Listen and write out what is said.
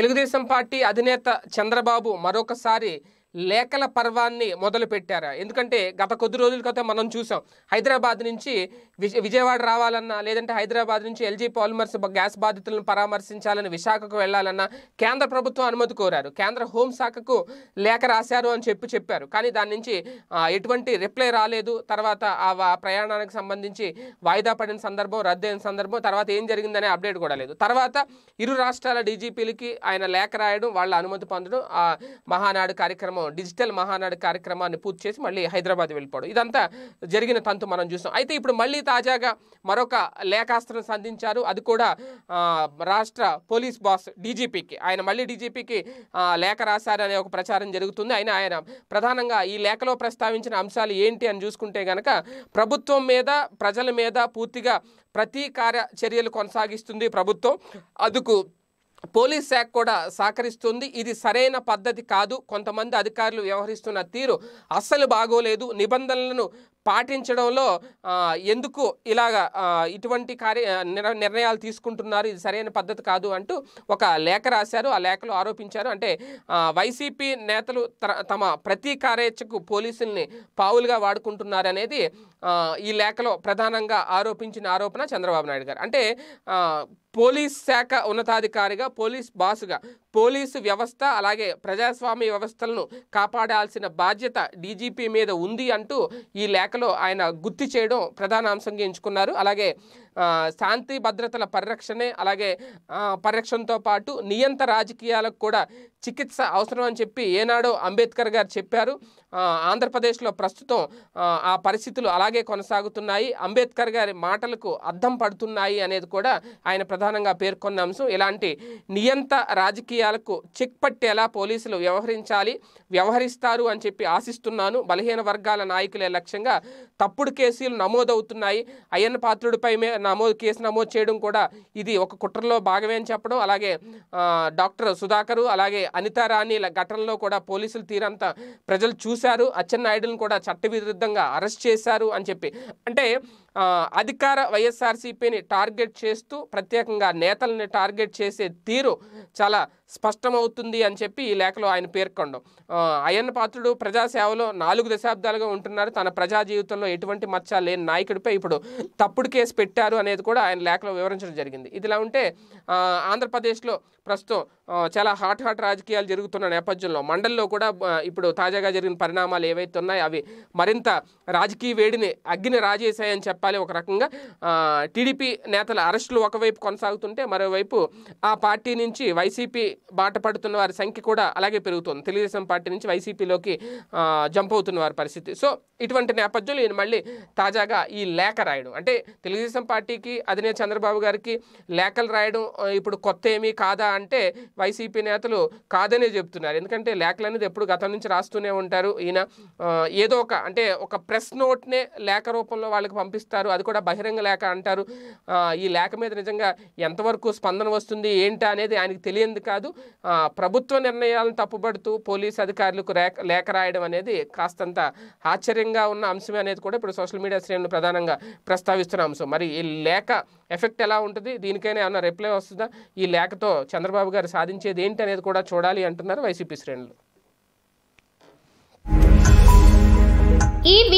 Telugu Desam party అధినేత చంద్రబాబు మరొకసారి లేఖల పర్వాన్ని మొదలుపెట్టారు ఎందుకంటే గత కొద్ది రోజుల క్రితం మనం చూసాం హైదరాబాద్ నుంచి విజయవాడ రావాలన్నా లేదంటే హైదరాబాద్ నుంచి ఎల్జీ పాలిమర్స్ గ్యాస్ బాధితులను పరామర్శించాలని విశాఖకు వెళ్ళాలన్నా కేంద్ర ప్రభుత్వం అనుమతి కోరారు కేంద్ర హోంశాఖకు లేఖ రాశారు అని చెప్పి చెప్పారు కానీ దాని నుంచి ఎటువంటి రిప్లై రాలేదు తర్వాత ఆ ప్రయాణానికి సంబంధించి వాయిదా పడిన సందర్భం రద్దయిన సందర్భం తర్వాత ఏం జరిగిందనే అప్డేట్ కూడా లేదు తర్వాత ఇరు రాష్ట్రాల డీజీపీలకి ఆయన లేఖ రాయడం వాళ్ళ అనుమతి పొందడం మహానాడు కార్యక్రమం డిజిటల్ మహానాడు కార్యక్రమాన్ని పూర్తి చేసి మళ్ళీ హైదరాబాద్ వెళ్ళిపోవడం ఇదంతా జరిగిన తంతు మనం చూసాం అయితే ఇప్పుడు మళ్ళీ తాజాగా మరొక లేఖాస్త్రం సంధించారు అది కూడా రాష్ట్ర పోలీస్ బాస్ డీజీపీకి ఆయన మళ్ళీ డీజీపీకి లేఖ రాశారనే ఒక ప్రచారం జరుగుతుంది అయినా ఆయన ప్రధానంగా ఈ లేఖలో ప్రస్తావించిన అంశాలు ఏంటి అని చూసుకుంటే గనక ప్రభుత్వం మీద ప్రజల మీద పూర్తిగా ప్రతీకార చర్యలు కొనసాగిస్తుంది ప్రభుత్వం అందుకు పోలీస్ శాఖ కూడా సహకరిస్తుంది ఇది సరైన పద్ధతి కాదు కొంతమంది అధికారులు వ్యవహరిస్తున్న తీరు అస్సలు బాగోలేదు నిబంధనలను పాటించడంలో ఎందుకు ఇలాగ ఇటువంటి కార్య నిర్ణయాలు తీసుకుంటున్నారు ఇది సరైన పద్ధతి కాదు అంటూ ఒక లేఖ రాశారు ఆ లేఖలో ఆరోపించారు అంటే వైసీపీ నేతలు తమ ప్రతీ కార్యచకు పోలీసుల్ని పావులుగా వాడుకుంటున్నారు అనేది ఈ లేఖలో ప్రధానంగా ఆరోపించిన ఆరోపణ చంద్రబాబు నాయుడు గారు అంటే పోలీస్ శాఖ ఉన్నతాధికారిగా పోలీస్ బాసుగా పోలీసు వ్యవస్థ అలాగే ప్రజాస్వామ్య వ్యవస్థలను కాపాడాల్సిన బాధ్యత డీజీపీ మీద ఉంది అంటూ ఈ లేఖలో ఆయన గుర్తు చేయడం ప్రధాన అంశంగా ఎంచుకున్నారు అలాగే శాంతి భద్రతల పరిరక్షణే అలాగే పరిరక్షణతో పాటు నియంత రాజకీయాలకు కూడా చికిత్స అవసరం అని చెప్పి ఏనాడో అంబేద్కర్ గారు చెప్పారు ఆంధ్రప్రదేశ్లో ప్రస్తుతం ఆ పరిస్థితులు అలాగే కొనసాగుతున్నాయి అంబేద్కర్ గారి మాటలకు అర్థం పడుతున్నాయి అనేది కూడా ఆయన ప్రధానంగా పేర్కొన్న అంశం ఇలాంటి నియంత రాజకీయ రాజకీయాలకు చెక్ పట్టేలా పోలీసులు వ్యవహరించాలి వ్యవహరిస్తారు అని చెప్పి ఆశిస్తున్నాను బలహీన వర్గాల నాయకులే లక్ష్యంగా తప్పుడు కేసులు నమోదవుతున్నాయి అయ్యన్న పాత్రుడిపై నమోదు కేసు నమోదు చేయడం కూడా ఇది ఒక కుట్రలో భాగమే అని చెప్పడం అలాగే డాక్టర్ సుధాకరు అలాగే అనితారాణిల ఘటనలో కూడా పోలీసులు తీరంతా ప్రజలు చూశారు అచ్చెన్నాయుడును కూడా చట్టవిరుద్ధంగా అరెస్ట్ చేశారు అని చెప్పి అంటే అధికార వైఎస్ఆర్సీపీని టార్గెట్ చేస్తూ ప్రత్యేకంగా నేతల్ని టార్గెట్ చేసే తీరు చాలా స్పష్టమవుతుంది అని చెప్పి ఈ లేఖలో ఆయన పేర్కొండం అయ్యన్న పాత్రుడు ప్రజాసేవలో నాలుగు దశాబ్దాలుగా ఉంటున్నారు తన ప్రజా జీవితంలో ఎటువంటి మచ్చ లేని నాయకుడిపై ఇప్పుడు తప్పుడు కేసు పెట్టారు అనేది కూడా ఆయన లేఖలో వివరించడం జరిగింది ఇదిలా ఉంటే ఆంధ్రప్రదేశ్లో ప్రస్తుతం చాలా హాట్ హాట్ రాజకీయాలు జరుగుతున్న నేపథ్యంలో మండల్లో కూడా ఇప్పుడు తాజాగా జరిగిన పరిణామాలు ఏవైతే ఉన్నాయో అవి మరింత రాజకీయ వేడిని అగ్గిని రాజేశాయని చెప్పి చెప్పాలి ఒక రకంగా టీడీపీ నేతల అరెస్టులు ఒకవైపు కొనసాగుతుంటే మరోవైపు ఆ పార్టీ నుంచి వైసీపీ బాట పడుతున్న వారి సంఖ్య కూడా అలాగే పెరుగుతుంది తెలుగుదేశం పార్టీ నుంచి వైసీపీలోకి జంప్ అవుతున్న వారి పరిస్థితి సో ఇటువంటి నేపథ్యంలో ఈయన మళ్ళీ తాజాగా ఈ లేఖ రాయడం అంటే తెలుగుదేశం పార్టీకి అధినేత చంద్రబాబు గారికి లేఖలు రాయడం ఇప్పుడు కొత్త ఏమీ కాదా అంటే వైసీపీ నేతలు కాదనే చెప్తున్నారు ఎందుకంటే లేఖలు అనేది ఎప్పుడు గతం నుంచి రాస్తూనే ఉంటారు ఈయన ఏదో ఒక అంటే ఒక ప్రెస్ నోట్నే లేఖ రూపంలో వాళ్ళకి పంపిస్తూ ఇస్తారు అది కూడా బహిరంగ లేఖ అంటారు ఈ లేఖ మీద నిజంగా ఎంతవరకు స్పందన వస్తుంది ఏంటా అనేది ఆయనకు తెలియదు కాదు ప్రభుత్వ నిర్ణయాలను తప్పుబడుతూ పోలీస్ అధికారులకు లేఖ రాయడం అనేది కాస్తంత ఆశ్చర్యంగా ఉన్న అంశమే అనేది కూడా ఇప్పుడు సోషల్ మీడియా శ్రేణులు ప్రధానంగా ప్రస్తావిస్తున్న అంశం మరి ఈ లేఖ ఎఫెక్ట్ ఎలా ఉంటుంది దీనికైనా ఏమైనా రిప్లై వస్తుందా ఈ లేఖతో చంద్రబాబు గారు సాధించేది ఏంటి అనేది కూడా చూడాలి అంటున్నారు వైసీపీ శ్రేణులు